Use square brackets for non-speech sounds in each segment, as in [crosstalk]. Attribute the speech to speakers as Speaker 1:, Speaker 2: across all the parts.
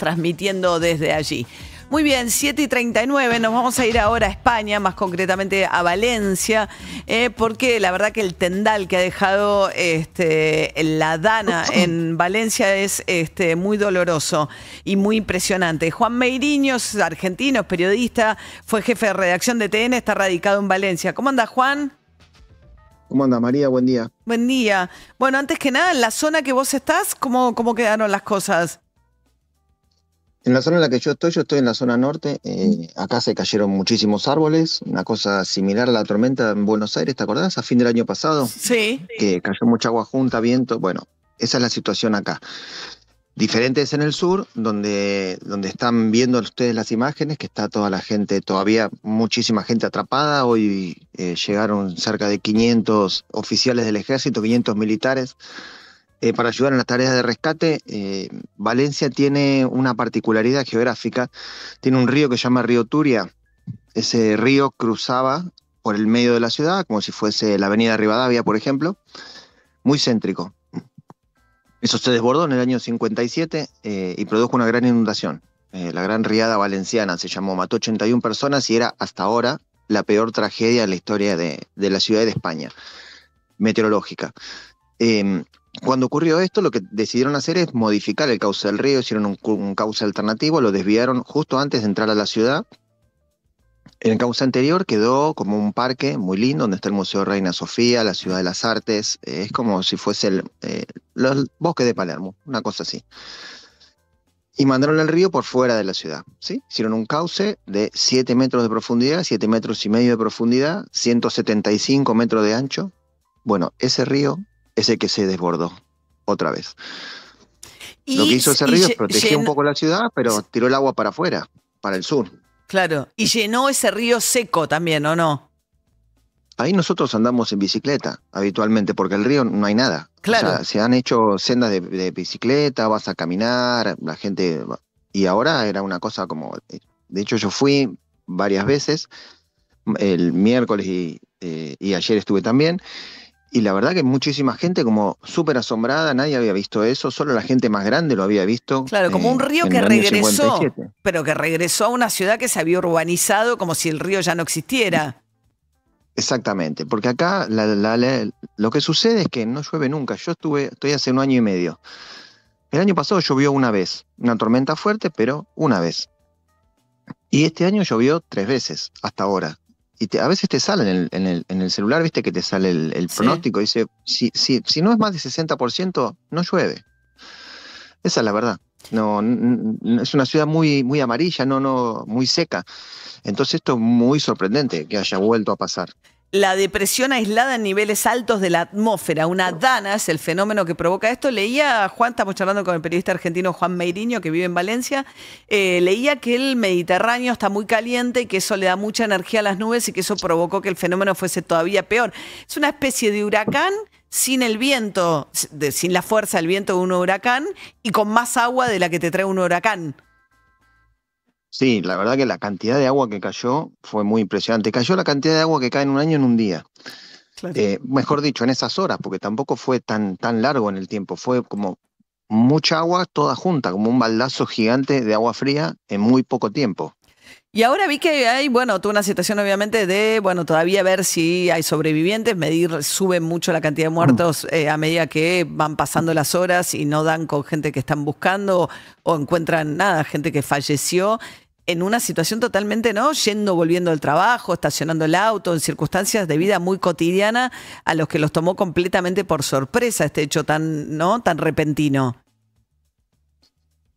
Speaker 1: transmitiendo desde allí. Muy bien, 7 y 39, nos vamos a ir ahora a España, más concretamente a Valencia, eh, porque la verdad que el tendal que ha dejado este, la Dana en Valencia es este, muy doloroso y muy impresionante. Juan Meiriños, argentino, periodista, fue jefe de redacción de TN, está radicado en Valencia. ¿Cómo anda Juan?
Speaker 2: ¿Cómo anda María? Buen día.
Speaker 1: Buen día. Bueno, antes que nada, en la zona que vos estás, ¿cómo, cómo quedaron las cosas?
Speaker 2: En la zona en la que yo estoy, yo estoy en la zona norte, eh, acá se cayeron muchísimos árboles, una cosa similar a la tormenta en Buenos Aires, ¿te acordás? A fin del año pasado. Sí. Que cayó mucha agua junta, viento, bueno, esa es la situación acá. Diferente es en el sur, donde, donde están viendo ustedes las imágenes, que está toda la gente, todavía muchísima gente atrapada. Hoy eh, llegaron cerca de 500 oficiales del ejército, 500 militares eh, para ayudar en las tareas de rescate, eh, Valencia tiene una particularidad geográfica. Tiene un río que se llama Río Turia. Ese río cruzaba por el medio de la ciudad, como si fuese la avenida Rivadavia, por ejemplo. Muy céntrico. Eso se desbordó en el año 57 eh, y produjo una gran inundación. la gran riada valenciana se llamó, mató 81 personas y era hasta ahora la peor tragedia en la historia de, la ciudad de España, meteorológica. Eh, cuando ocurrió esto, lo que decidieron hacer es modificar el cauce del río, hicieron un, cauce alternativo, lo desviaron justo antes de entrar a la ciudad. En el cauce anterior quedó como un parque muy lindo, donde está el Museo Reina Sofía, la Ciudad de las Artes, es como si fuese el, bosque eh, los de Palermo, una cosa así. Y mandaron el río por fuera de la ciudad, ¿sí? Hicieron un cauce de 7 metros de profundidad, 7 metros y medio de profundidad, 175 metros de ancho. Bueno, ese río ese que se desbordó otra vez. Lo que hizo ese río es proteger un poco la ciudad, pero tiró el agua para afuera, para el sur.
Speaker 1: Claro, y llenó ese río seco también, ¿o no?
Speaker 2: Ahí nosotros andamos en bicicleta habitualmente, porque el río no hay nada. Claro. se han hecho sendas de, bicicleta, vas a caminar, la gente. Y ahora era una cosa como. Eh, de hecho, yo fui varias veces, el miércoles y eh, ayer estuve también, y la verdad que muchísima gente como súper asombrada, nadie había visto eso, solo la gente más grande lo había visto. Claro, como eh, un río que regresó,
Speaker 1: pero que regresó a una ciudad que se había urbanizado como si el río ya no existiera.
Speaker 2: Exactamente, porque acá lo que sucede es que no llueve nunca. Yo estuve, estoy hace un año y medio. El año pasado llovió una vez, una tormenta fuerte, pero una vez. Y este año llovió tres veces hasta ahora y a veces te sale en el, celular, viste que te sale el, pronóstico, dice, si, si no es más de 60%, no llueve. Esa es la verdad. No, es una ciudad muy, muy amarilla, no, no, muy seca. Entonces esto es muy sorprendente que haya vuelto a pasar
Speaker 1: la depresión aislada en niveles altos de la atmósfera. Una dana es el fenómeno que provoca esto. Leía, Juan, estamos charlando con el periodista argentino Juan Meiriño, que vive en Valencia, eh, leía que el Mediterráneo está muy caliente y que eso le da mucha energía a las nubes y que eso provocó que el fenómeno fuese todavía peor. Es una especie de huracán sin el viento, sin la fuerza del viento de un huracán y con más agua de la que te trae un huracán.
Speaker 2: Sí, la verdad que la cantidad de agua que cayó fue muy impresionante. Cayó la cantidad de agua que cae en un año en un día. Eh, mejor dicho, en esas horas, porque tampoco fue tan, tan largo en el tiempo. Fue como mucha agua toda junta, como un baldazo gigante de agua fría en muy poco tiempo.
Speaker 1: Y ahora vi que hay, bueno, tuvo una situación obviamente de, bueno, todavía ver si hay sobrevivientes, medir, suben mucho la cantidad de mm. muertos eh, a medida que van pasando las horas y no dan con gente que están buscando o encuentran nada, gente que falleció en una situación totalmente, ¿no? Yendo, volviendo al trabajo, estacionando el auto, en circunstancias de vida muy cotidiana a los que los tomó completamente por sorpresa este hecho tan, ¿no? Tan repentino.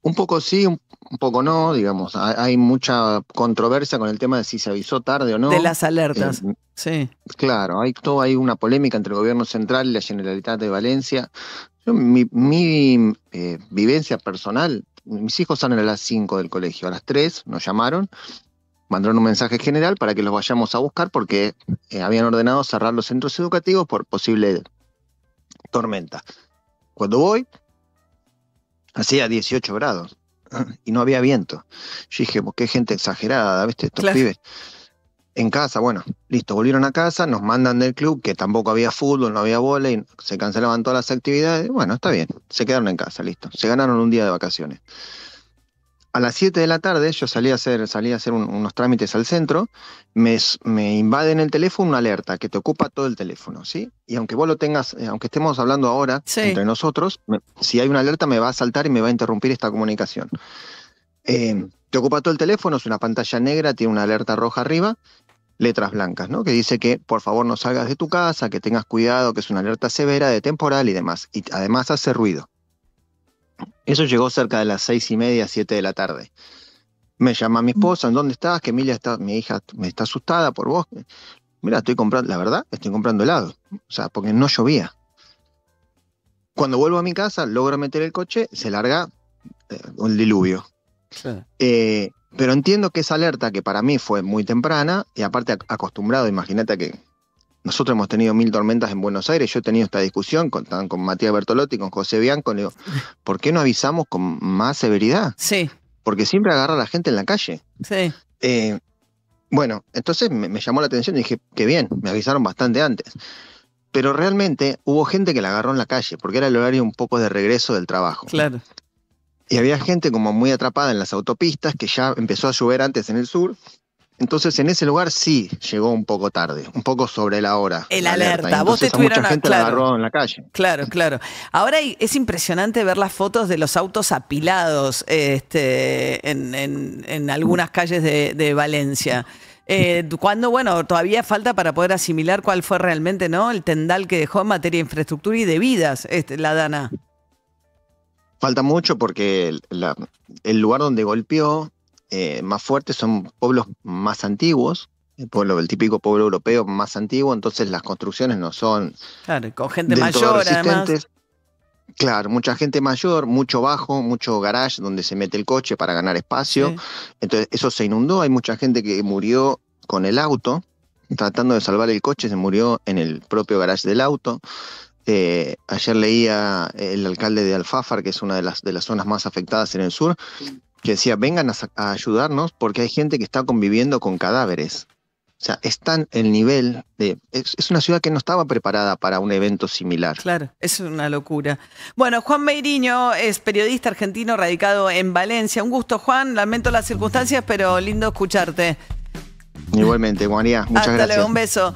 Speaker 2: Un poco sí, un, poco no, digamos. Hay, mucha controversia con el tema de si se avisó tarde o no. De las alertas,
Speaker 1: eh, sí.
Speaker 2: Claro, hay, una polémica entre el gobierno central y la Generalitat de Valencia. mi, eh, vivencia personal, mis hijos salen a las 5 del colegio, a las 3 nos llamaron, mandaron un mensaje general para que los vayamos a buscar porque eh, habían ordenado cerrar los centros educativos por posible tormenta. Cuando voy, hacía 18 grados ah, y no había viento. Yo dije, pues qué gente exagerada, ¿viste? Estos pibes. En casa, bueno, listo, volvieron a casa, nos mandan del club, que tampoco había fútbol, no había y se cancelaban todas las actividades. Bueno, está bien, se quedaron en casa, listo. Se ganaron un día de vacaciones a las 7 de la tarde yo salí a hacer, salí a hacer unos trámites al centro, me, me, invade en el teléfono una alerta que te ocupa todo el teléfono, ¿sí? Y aunque vos lo tengas, eh, aunque estemos hablando ahora entre nosotros, si hay una alerta me va a saltar y me va a interrumpir esta comunicación. Em, te ocupa todo el teléfono, es una pantalla negra, tiene una alerta roja arriba, letras blancas, ¿no? Que dice que por favor no salgas de tu casa, que tengas cuidado, que es una alerta severa de temporal y demás. Y además hace ruido. Eso llegó cerca de las seis y media, siete de la tarde. Me llama mi esposa, ¿en dónde estás? Que Emilia está, mi hija me está asustada por vos. Mira, estoy comprando, la verdad, estoy comprando helado. O sea, porque no llovía. Cuando vuelvo a mi casa, logro meter el coche, se larga eh, un el diluvio. Eh, pero entiendo que esa alerta, que para mí fue muy temprana, y aparte acostumbrado, imagínate que nosotros hemos tenido mil tormentas en Buenos Aires. Yo he tenido esta discusión con, con Matías Bertolotti, con José Bianco. Le digo, [laughs] ¿por qué no avisamos con más severidad? Sí. Porque siempre agarra la gente en la calle. Sí. Eh, bueno, entonces me, me, llamó la atención y dije, qué bien, me avisaron bastante antes. Pero realmente hubo gente que la agarró en la calle, porque era el horario un poco de regreso del trabajo. Claro. Y había gente como muy atrapada en las autopistas, que ya empezó a llover antes en el sur, entonces, en ese lugar sí llegó un poco tarde, un poco sobre la hora. El alerta. Vos mucha gente claro, agarró en la calle. Claro,
Speaker 1: claro. Ahora es impresionante ver las fotos de los autos apilados este, en, algunas calles de, Valencia. Eh, [laughs] cuando, bueno, todavía falta para poder asimilar cuál fue realmente ¿no? el tendal que dejó en materia de infraestructura y de vidas este, la Dana.
Speaker 2: Falta mucho porque el lugar donde golpeó eh, más fuertes, son pueblos más antiguos, el, pueblo, el típico pueblo europeo más antiguo, entonces las construcciones no son...
Speaker 1: Claro, con gente mayor además.
Speaker 2: Claro, mucha gente mayor, mucho bajo, mucho garage donde se mete el coche para ganar espacio. Entonces eso se inundó, hay mucha gente que murió con el auto, tratando de salvar el coche, se murió en el propio garage del auto. Eh, ayer leía el alcalde de Alfafar, que es una de las, de las zonas más afectadas en el sur, que decía, vengan a, ayudarnos porque hay gente que está conviviendo con cadáveres. O sea, están el nivel de... Es, una ciudad que no estaba preparada para un evento similar.
Speaker 1: Claro, es una locura. Bueno, Juan Meiriño es periodista argentino radicado en Valencia. Un gusto, Juan. Lamento las circunstancias, pero lindo escucharte.
Speaker 2: Igualmente, María. Muchas gracias. Luego, un
Speaker 1: beso.